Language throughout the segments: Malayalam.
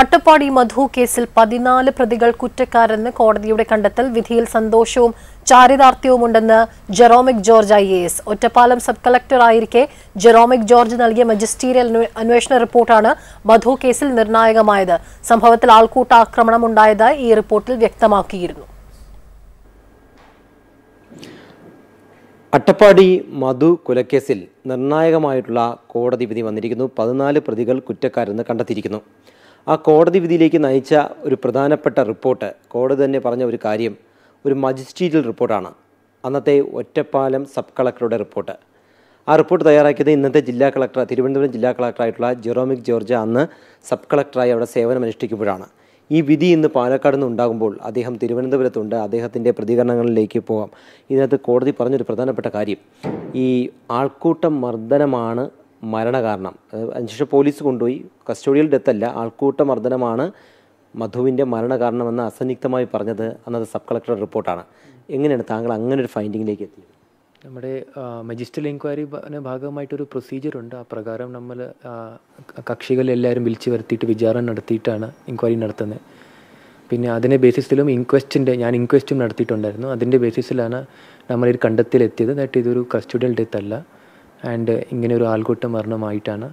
അട്ടപ്പാടി മധു കേസിൽ പതിനാല് പ്രതികൾ കുറ്റക്കാരെന്ന് കോടതിയുടെ കണ്ടെത്തൽ വിധിയിൽ സന്തോഷവും ചാരിതാർത്ഥ്യവുമുണ്ടെന്ന് Jeromic George I A S Ottapalam sub കളക്ടറായിരിക്കെ ജെറോമിക് ജോർജ് നൽകിയ മജിസ്റ്റീരിയൽ അന്വേഷണ റിപ്പോർട്ടാണ് മധു കേസിൽ നിർണായകമായത് സംഭവത്തിൽ ആൾക്കൂട്ട ആക്രമണം ഉണ്ടായതായി ഈ റിപ്പോർട്ടിൽ വ്യക്തമാക്കിയിരുന്നു അട്ടപ്പാടി മധു കൊലക്കേസിൽ നിർണായകമായിട്ടുള്ള കോടതി വിധി വന്നിരിക്കുന്നു പതിനാല് പ്രതികൾ കുറ്റക്കാരെന്ന് കണ്ടെത്തിയിരിക്കുന്നു ആ കോടതി വിധിയിലേക്ക് നയിച്ച ഒരു പ്രധാനപ്പെട്ട റിപ്പോർട്ട് കോടതി തന്നെ പറഞ്ഞ ഒരു കാര്യം ഒരു മജിസ്ട്രേറ്റൽ റിപ്പോർട്ടാണ് അന്നത്തെ ഒറ്റപ്പാലം സബ് കളക്ടറുടെ റിപ്പോർട്ട് ആ റിപ്പോർട്ട് തയ്യാറാക്കിയത് ഇന്നത്തെ ജില്ലാ കളക്ടർ തിരുവനന്തപുരം ജില്ലാ കളക്ടറായിട്ടുള്ള ജെറോമിക് ജോർജ് അന്ന് സബ് കളക്ടറായി അവിടെ സേവനം അനുഷ്ഠിക്കുമ്പോഴാണ് ഈ വിധി ഇന്ന് പാലക്കാട് നിന്ന് ഉണ്ടാകുമ്പോൾ അദ്ദേഹം തിരുവനന്തപുരത്തുണ്ട് അദ്ദേഹത്തിൻ്റെ പ്രതികരണങ്ങളിലേക്ക് പോകാം ഇതിനകത്ത് കോടതി പറഞ്ഞൊരു പ്രധാനപ്പെട്ട കാര്യം ഈ ആൾക്കൂട്ട മർദ്ദനമാണ് മരണകാരണം അതിനുശേഷം പോലീസ് കൊണ്ടുപോയി ഡെത്ത് ഡെത്തല്ല ആൾക്കൂട്ട മർദ്ദനമാണ് മധുവിൻ്റെ മരണകാരണമെന്ന് അസന്നിഗ്ധമായി പറഞ്ഞത് അന്നത്തെ സബ് കളക്ടർ റിപ്പോർട്ടാണ് എങ്ങനെയാണ് താങ്കൾ അങ്ങനെ ഒരു ഫൈൻഡിങ്ങിലേക്ക് എത്തിയത് നമ്മുടെ മജിസ്ട്രൽ എൻക്വയറിൻ്റെ ഭാഗമായിട്ടൊരു പ്രൊസീജിയറുണ്ട് ഉണ്ട് ആ പ്രകാരം നമ്മൾ കക്ഷികളെല്ലാവരും വിളിച്ചു വരുത്തിയിട്ട് വിചാരണ നടത്തിയിട്ടാണ് എൻക്വയറി നടത്തുന്നത് പിന്നെ അതിൻ്റെ ബേസിസിലും ഇൻക്വസ്റ്റിൻ്റെ ഞാൻ ഇൻക്വസ്റ്റും നടത്തിയിട്ടുണ്ടായിരുന്നു അതിൻ്റെ ബേസിസിലാണ് നമ്മൾ ഒരു കണ്ടെത്തിയിലെത്തിയത് എന്നിട്ട് ഇതൊരു കസ്റ്റഡിയൽ ഡെത്ത് അല്ല ആൻഡ് ഇങ്ങനെ ഒരു ആൾക്കൂട്ട മരണമായിട്ടാണ്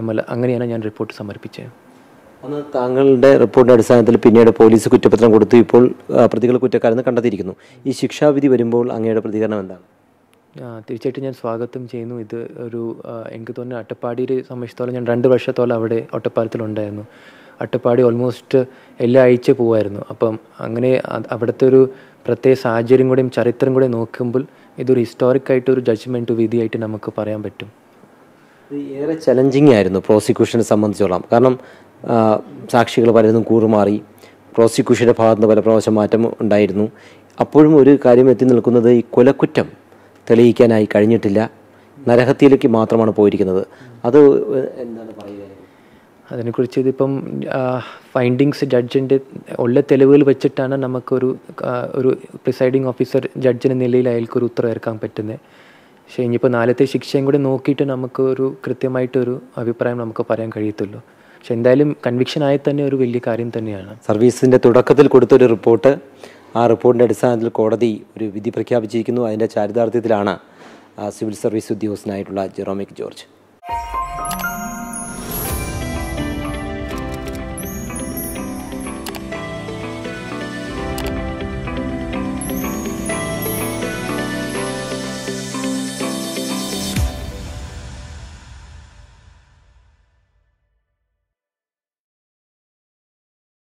നമ്മൾ അങ്ങനെയാണ് ഞാൻ റിപ്പോർട്ട് സമർപ്പിച്ചത് ഒന്ന് താങ്കളുടെ റിപ്പോർട്ടിൻ്റെ അടിസ്ഥാനത്തിൽ പിന്നീട് പോലീസ് കുറ്റപത്രം കൊടുത്തു ഇപ്പോൾ പ്രതികൾ കുറ്റക്കാരെന്ന് കണ്ടെത്തിയിരിക്കുന്നു ഈ ശിക്ഷാവിധി വരുമ്പോൾ അങ്ങയുടെ പ്രതികരണം എന്താണ് തീർച്ചയായിട്ടും ഞാൻ സ്വാഗതം ചെയ്യുന്നു ഇത് ഒരു എനിക്ക് തോന്നുന്നു അട്ടപ്പാടിയിൽ സംബന്ധിച്ചിടത്തോളം ഞാൻ രണ്ട് വർഷത്തോളം അവിടെ ഒട്ടപ്പാലത്തിലുണ്ടായിരുന്നു അട്ടപ്പാടി ഓൾമോസ്റ്റ് എല്ലാ ആഴ്ച പോകുമായിരുന്നു അപ്പം അങ്ങനെ അവിടുത്തെ ഒരു പ്രത്യേക സാഹചര്യം കൂടെയും ചരിത്രം കൂടെ നോക്കുമ്പോൾ ഇതൊരു ഹിസ്റ്റോറിക്കായിട്ട് ഒരു ജഡ്ജ്മെൻറ്റ് വിധിയായിട്ട് നമുക്ക് പറയാൻ പറ്റും ഏറെ ചലഞ്ചിങ് ആയിരുന്നു പ്രോസിക്യൂഷനെ സംബന്ധിച്ചോളം കാരണം സാക്ഷികൾ പലതും കൂറുമാറി പ്രോസിക്യൂഷൻ്റെ ഭാഗത്തുനിന്ന് പല പ്രാവശ്യം മാറ്റം ഉണ്ടായിരുന്നു അപ്പോഴും ഒരു കാര്യം എത്തി നിൽക്കുന്നത് ഈ കൊലക്കുറ്റം തെളിയിക്കാനായി കഴിഞ്ഞിട്ടില്ല നരഹത്യയിലേക്ക് മാത്രമാണ് പോയിരിക്കുന്നത് അത് എന്താണ് പറയുക അതിനെക്കുറിച്ച് ഇതിപ്പം ഫൈൻഡിങ്സ് ജഡ്ജിൻ്റെ ഉള്ള തെളിവുകൾ വെച്ചിട്ടാണ് നമുക്കൊരു ഒരു പ്രിസൈഡിങ് ഓഫീസർ ജഡ്ജിൻ്റെ നിലയിൽ അയാൾക്കൊരു ഉത്തരവ് ഏർക്കാൻ പറ്റുന്നത് പക്ഷേ ഇനിയിപ്പോൾ നാലത്തെ ശിക്ഷയും കൂടി നോക്കിയിട്ട് നമുക്കൊരു കൃത്യമായിട്ടൊരു അഭിപ്രായം നമുക്ക് പറയാൻ കഴിയത്തുള്ളൂ പക്ഷെ എന്തായാലും കൺവിക്ഷൻ ആയി തന്നെ ഒരു വലിയ കാര്യം തന്നെയാണ് സർവീസിൻ്റെ തുടക്കത്തിൽ കൊടുത്തൊരു റിപ്പോർട്ട് ആ റിപ്പോർട്ടിൻ്റെ അടിസ്ഥാനത്തിൽ കോടതി ഒരു വിധി പ്രഖ്യാപിച്ചിരിക്കുന്നു അതിൻ്റെ ചാരിതാർത്ഥ്യത്തിലാണ് സിവിൽ സർവീസ് ഉദ്യോഗസ്ഥനായിട്ടുള്ള ജെറോമിക് ജോർജ്